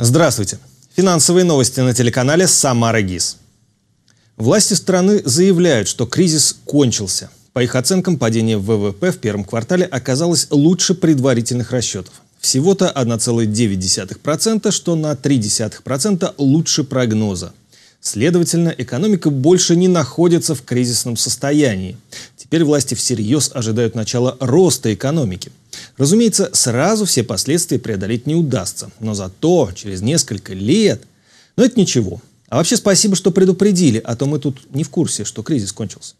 Здравствуйте. Финансовые новости на телеканале «Самара ГИС». Власти страны заявляют, что кризис кончился. По их оценкам, падение ВВП в первом квартале оказалось лучше предварительных расчетов. Всего-то 1,9%, что на 0,3% лучше прогноза. Следовательно, экономика больше не находится в кризисном состоянии. Теперь власти всерьез ожидают начала роста экономики – Разумеется, сразу все последствия преодолеть не удастся, но зато через несколько лет... Но это ничего. А вообще спасибо, что предупредили, а то мы тут не в курсе, что кризис кончился.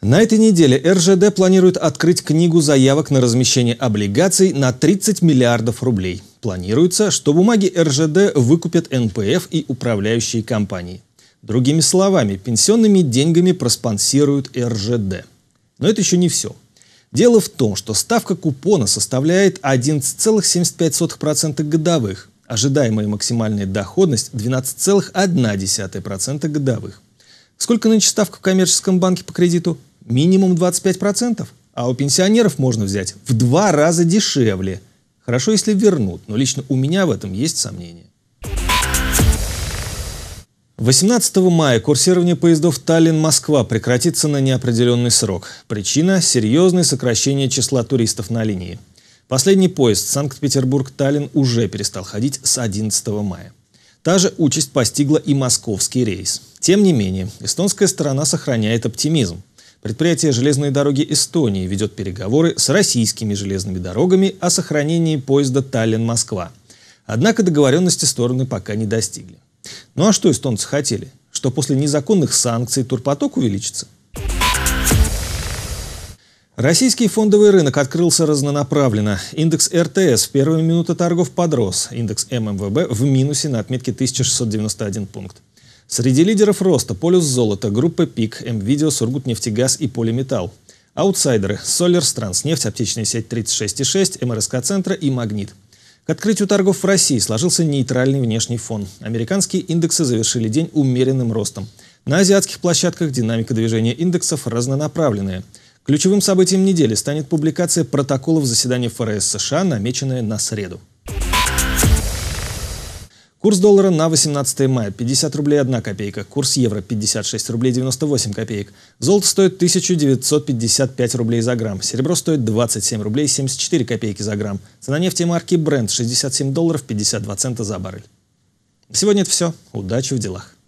На этой неделе РЖД планирует открыть книгу заявок на размещение облигаций на 30 миллиардов рублей. Планируется, что бумаги РЖД выкупят НПФ и управляющие компании. Другими словами, пенсионными деньгами проспонсируют РЖД. Но это еще не все. Дело в том, что ставка купона составляет 11,75% годовых, ожидаемая максимальная доходность 12,1% годовых. Сколько нынче ставка в коммерческом банке по кредиту? Минимум 25%, а у пенсионеров можно взять в два раза дешевле. Хорошо, если вернут, но лично у меня в этом есть сомнения. 18 мая курсирование поездов Таллин-Москва прекратится на неопределенный срок. Причина – серьезное сокращение числа туристов на линии. Последний поезд Санкт-Петербург-Таллин уже перестал ходить с 11 мая. Та же участь постигла и московский рейс. Тем не менее, эстонская сторона сохраняет оптимизм. Предприятие «Железные дороги Эстонии» ведет переговоры с российскими железными дорогами о сохранении поезда Таллин-Москва. Однако договоренности стороны пока не достигли. Ну а что эстонцы хотели? Что после незаконных санкций турпоток увеличится? Российский фондовый рынок открылся разнонаправленно. Индекс РТС в первые минуты торгов подрос, индекс ММВБ в минусе на отметке 1691 пункт. Среди лидеров роста – полюс золота, группа ПИК, МВидео, Сургутнефтегаз и Полиметалл. Аутсайдеры – Солерс, Транснефть, аптечная сеть 36,6, МРСК-центра и Магнит открытию торгов в России сложился нейтральный внешний фон. Американские индексы завершили день умеренным ростом. На азиатских площадках динамика движения индексов разнонаправленная. Ключевым событием недели станет публикация протоколов заседания ФРС США, намеченная на среду. Курс доллара на 18 мая 50 рублей 1 копейка, курс евро 56 рублей 98 копеек. Золото стоит 1955 рублей за грамм, серебро стоит 27 рублей 74 копейки за грамм. Цена нефти марки Brent 67 долларов 52 цента за баррель. сегодня это все. Удачи в делах.